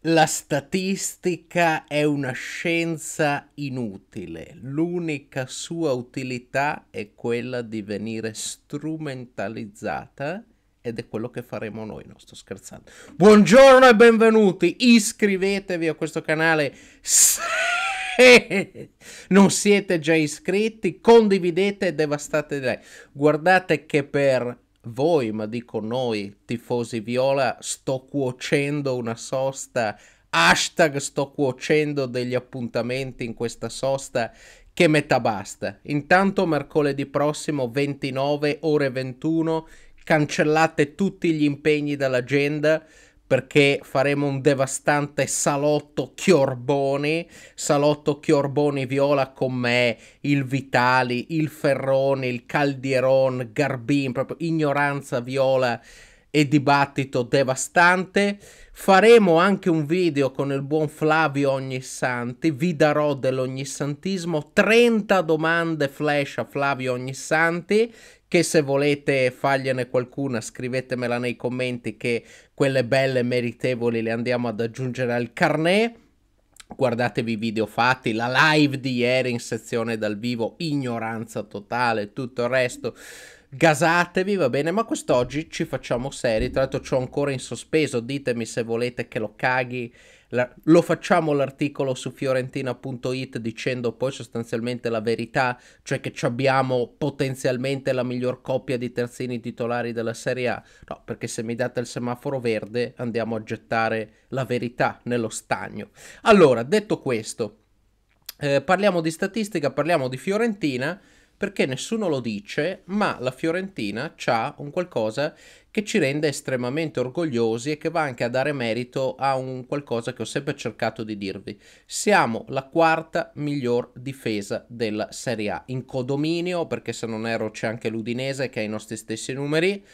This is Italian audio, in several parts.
La statistica è una scienza inutile, l'unica sua utilità è quella di venire strumentalizzata ed è quello che faremo noi, non sto scherzando. Buongiorno e benvenuti, iscrivetevi a questo canale se non siete già iscritti, condividete e devastate like. Guardate che per voi, ma dico noi, tifosi viola, sto cuocendo una sosta. Hashtag sto cuocendo degli appuntamenti in questa sosta che metà basta. Intanto mercoledì prossimo 29 ore 21 cancellate tutti gli impegni dall'agenda perché faremo un devastante salotto Chiorboni, salotto Chiorboni Viola con me, il Vitali, il Ferroni, il Caldieron, Garbin, proprio ignoranza Viola e dibattito devastante. Faremo anche un video con il buon Flavio Ognissanti, vi darò dell'ognissantismo, 30 domande flash a Flavio Ognissanti che se volete fargliene qualcuna scrivetemela nei commenti che quelle belle meritevoli le andiamo ad aggiungere al carnet guardatevi i video fatti, la live di ieri in sezione dal vivo, ignoranza totale, tutto il resto gasatevi, va bene, ma quest'oggi ci facciamo seri, tra l'altro c'ho ancora in sospeso, ditemi se volete che lo caghi, la... lo facciamo l'articolo su fiorentina.it dicendo poi sostanzialmente la verità, cioè che abbiamo potenzialmente la miglior coppia di terzini titolari della Serie A, no, perché se mi date il semaforo verde andiamo a gettare la verità nello stagno. Allora, detto questo, eh, parliamo di statistica, parliamo di Fiorentina perché nessuno lo dice, ma la Fiorentina ha un qualcosa che ci rende estremamente orgogliosi e che va anche a dare merito a un qualcosa che ho sempre cercato di dirvi. Siamo la quarta miglior difesa della Serie A, in codominio, perché se non erro c'è anche l'Udinese che ha i nostri stessi numeri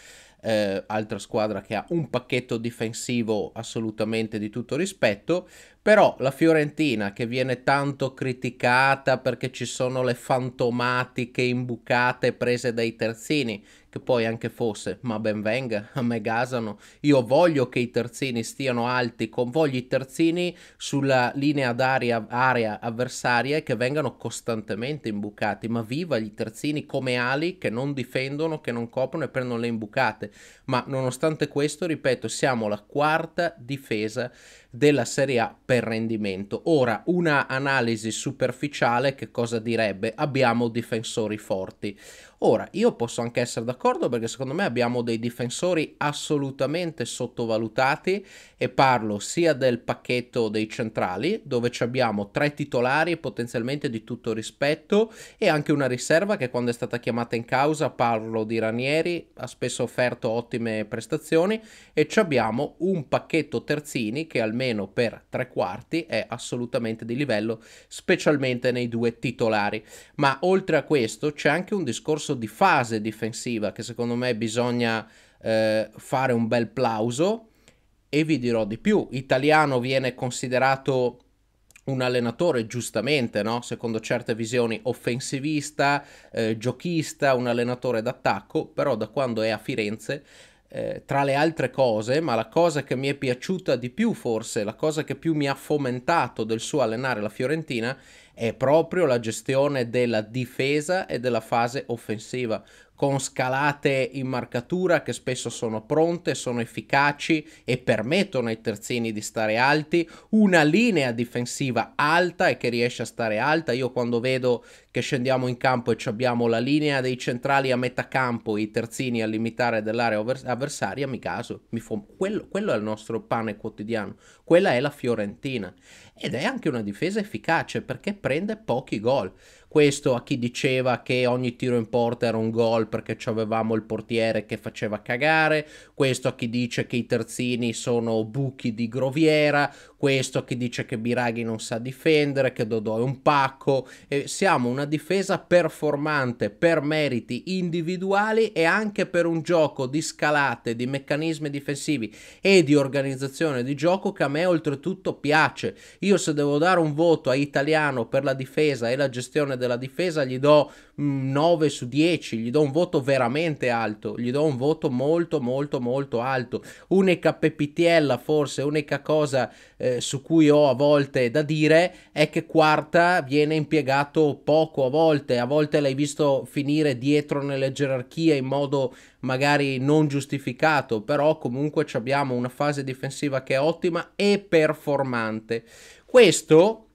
eh, altra squadra che ha un pacchetto difensivo assolutamente di tutto rispetto, però la Fiorentina che viene tanto criticata perché ci sono le fantomatiche imbucate prese dai terzini, che poi anche fosse, ma ben venga, a me gasano. Io voglio che i terzini stiano alti, con, voglio i terzini sulla linea d'aria area avversaria e che vengano costantemente imbucati, ma viva gli terzini come ali che non difendono, che non coprono e prendono le imbucate. Ma nonostante questo, ripeto, siamo la quarta difesa della Serie A per rendimento. Ora, una analisi superficiale che cosa direbbe? Abbiamo difensori forti. Ora, io posso anche essere d'accordo perché secondo me abbiamo dei difensori assolutamente sottovalutati e parlo sia del pacchetto dei centrali, dove ci abbiamo tre titolari potenzialmente di tutto rispetto e anche una riserva che quando è stata chiamata in causa, parlo di Ranieri, ha spesso offerto ottime prestazioni e ci abbiamo un pacchetto terzini che almeno per tre quarti è assolutamente di livello, specialmente nei due titolari. Ma oltre a questo c'è anche un discorso discorso di fase difensiva che secondo me bisogna eh, fare un bel plauso e vi dirò di più, Italiano viene considerato un allenatore giustamente, no? secondo certe visioni, offensivista, eh, giochista, un allenatore d'attacco, però da quando è a Firenze, eh, tra le altre cose, ma la cosa che mi è piaciuta di più forse, la cosa che più mi ha fomentato del suo allenare la Fiorentina, è è proprio la gestione della difesa e della fase offensiva con scalate in marcatura che spesso sono pronte, sono efficaci e permettono ai terzini di stare alti, una linea difensiva alta e che riesce a stare alta. Io quando vedo che scendiamo in campo e abbiamo la linea dei centrali a metà campo, i terzini a limitare dell'area avversaria, mi caso, mi fom- quello, quello è il nostro pane quotidiano, quella è la Fiorentina ed è anche una difesa efficace perché prende pochi gol. Questo a chi diceva che ogni tiro in porta era un gol perché avevamo il portiere che faceva cagare, questo a chi dice che i terzini sono buchi di groviera, questo a chi dice che Biraghi non sa difendere, che Dodò è un pacco. E siamo una difesa performante per meriti individuali e anche per un gioco di scalate, di meccanismi difensivi e di organizzazione di gioco che a me oltretutto piace. Io se devo dare un voto a italiano per la difesa e la gestione della difesa gli do 9 mm, su 10, gli do un voto veramente alto, gli do un voto molto molto molto alto. Unica pepitiella forse, unica cosa eh, su cui ho a volte da dire è che quarta viene impiegato poco a volte, a volte l'hai visto finire dietro nelle gerarchie in modo magari non giustificato, però comunque abbiamo una fase difensiva che è ottima e performante. Questo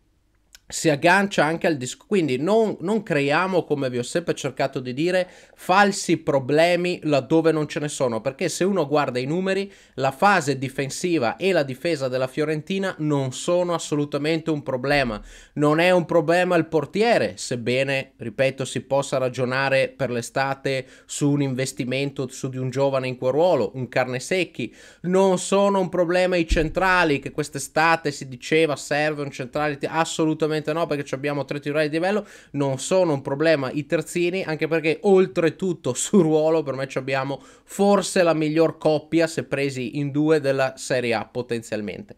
si aggancia anche al discorso. Quindi non, non, creiamo, come vi ho sempre cercato di dire, falsi problemi laddove non ce ne sono. Perché se uno guarda i numeri, la fase difensiva e la difesa della Fiorentina non sono assolutamente un problema. Non è un problema il portiere, sebbene, ripeto, si possa ragionare per l'estate su un investimento su di un giovane in quel ruolo, un carne secchi. Non sono un problema i centrali, che quest'estate si diceva serve un centrale, assolutamente assolutamente no perché abbiamo tre titolari di livello, non sono un problema i terzini, anche perché oltretutto su ruolo per me abbiamo forse la miglior coppia se presi in due della Serie A potenzialmente.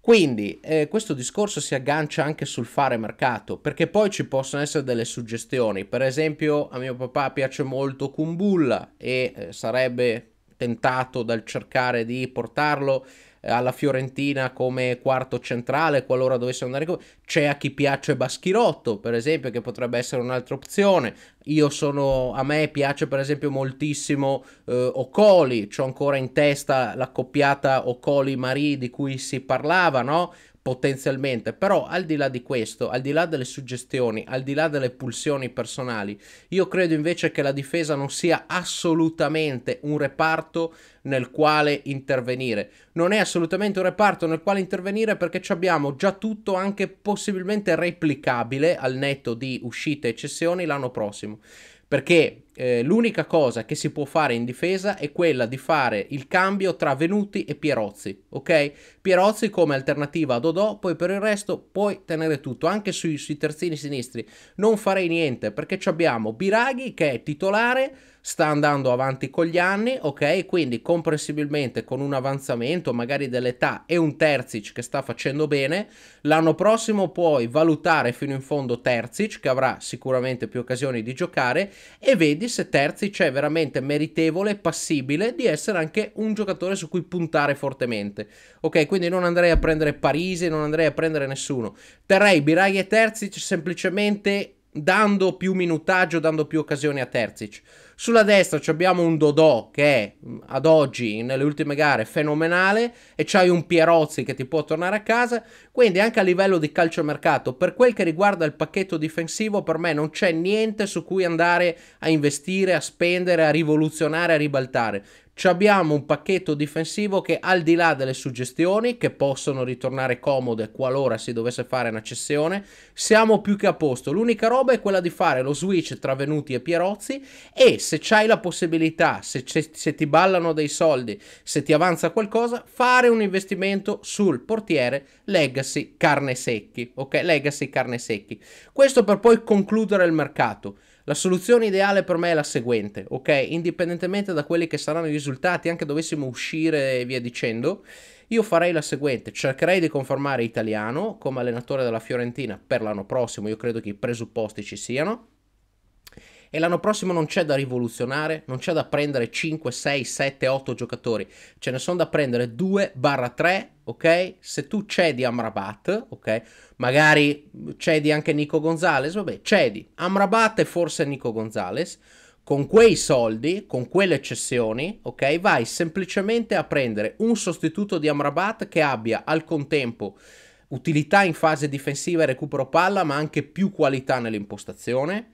Quindi eh, questo discorso si aggancia anche sul fare mercato, perché poi ci possono essere delle suggestioni. Per esempio, a mio papà piace molto Kumbulla e eh, sarebbe tentato dal cercare di portarlo alla Fiorentina come quarto centrale qualora dovesse andare. C'è a chi piace Baschirotto, per esempio, che potrebbe essere un'altra opzione. Io sono, a me piace per esempio moltissimo eh, Ocoli, ho ancora in testa la coppiata Ocoli-Marie di cui si parlava, no? Potenzialmente, però al di là di questo, al di là delle suggestioni, al di là delle pulsioni personali, io credo invece che la difesa non sia assolutamente un reparto nel quale intervenire. Non è assolutamente un reparto nel quale intervenire perché abbiamo già tutto anche possibilmente replicabile al netto di uscite e cessioni l'anno prossimo tantissimo. Perché eh, l'unica cosa che si può fare in difesa è quella di fare il cambio tra Venuti e Pierozzi, ok? Pierozzi come alternativa a Dodò, poi per il resto puoi tenere tutto, anche sui, sui terzini sinistri. Non farei niente perché abbiamo Biraghi che è titolare sta andando avanti con gli anni, ok? Quindi comprensibilmente con un avanzamento magari dell'età e un Terzic che sta facendo bene, l'anno prossimo puoi valutare fino in fondo Terzic che avrà sicuramente più occasioni di giocare e vedi se Terzic è veramente meritevole e passibile di essere anche un giocatore su cui puntare fortemente. Ok, quindi non andrei a prendere Parisi, non andrei a prendere nessuno. Terrei Biraghi e Terzic semplicemente dando più minutaggio, dando più occasioni a Terzic. Sulla destra abbiamo un Dodò che è, mm, ad oggi, nelle ultime gare, è fenomenale e c'hai un Pierozzi che ti può tornare a casa. Quindi anche a livello di calciomercato, per quel che riguarda il pacchetto difensivo, per me non c'è niente su cui andare a investire, a spendere, a rivoluzionare, a ribaltare abbiamo un pacchetto difensivo che al di là delle suggestioni che possono ritornare comode qualora si dovesse fare una cessione siamo più che a posto l'unica roba è quella di fare lo switch tra Venuti e Pierozzi e se c'hai la possibilità se, se ti ballano dei soldi se ti avanza qualcosa fare un investimento sul portiere Legacy Carne Secchi ok Legacy Carne Secchi questo per poi concludere il mercato la soluzione ideale per me è la seguente, ok? Indipendentemente da quelli che saranno i risultati, anche dovessimo uscire e via dicendo, io farei la seguente, cercherei di confermare Italiano come allenatore della Fiorentina per l'anno prossimo, io credo che i presupposti ci siano, e l'anno prossimo non c'è da rivoluzionare, non c'è da prendere 5, 6, 7, 8 giocatori, ce ne sono da prendere 2 barra 3, ok? Se tu cedi Amrabat, ok? Magari cedi anche Nico Gonzalez, vabbè, cedi Amrabat e forse Nico Gonzalez, con quei soldi, con quelle cessioni, ok? Vai semplicemente a prendere un sostituto di Amrabat che abbia al contempo utilità in fase difensiva e recupero palla, ma anche più qualità nell'impostazione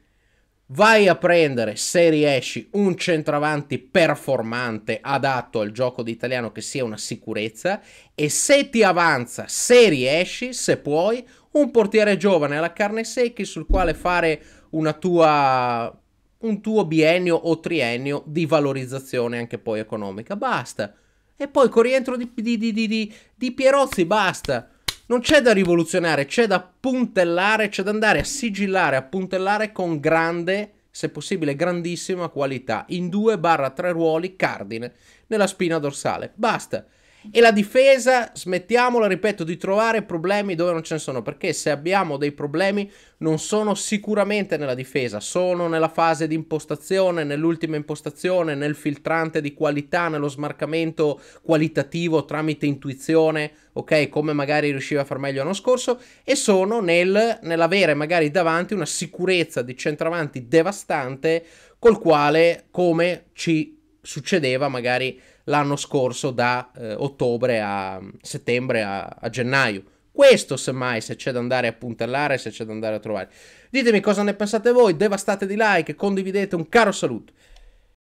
vai a prendere, se riesci, un centravanti performante adatto al gioco d'italiano che sia una sicurezza e se ti avanza, se riesci, se puoi, un portiere giovane alla carne secchi sul quale fare una tua un tuo biennio o triennio di valorizzazione anche poi economica. Basta. E poi con rientro di, di, di, di Pierozzi, basta. Non c'è da rivoluzionare, c'è da puntellare, c'è da andare a sigillare, a puntellare con grande, se possibile grandissima qualità, in due barra tre ruoli cardine nella spina dorsale. Basta. E la difesa, smettiamola, ripeto, di trovare problemi dove non ce ne sono, perché se abbiamo dei problemi non sono sicuramente nella difesa, sono nella fase di impostazione, nell'ultima impostazione, nel filtrante di qualità, nello smarcamento qualitativo tramite intuizione, ok? Come magari riusciva a far meglio l'anno scorso, e sono nel, nell'avere magari davanti una sicurezza di centravanti devastante col quale, come ci succedeva magari l'anno scorso da eh, ottobre a settembre a, a gennaio. Questo semmai se c'è da andare a puntellare, se c'è da andare a trovare. Ditemi cosa ne pensate voi, devastate di like, condividete, un caro saluto.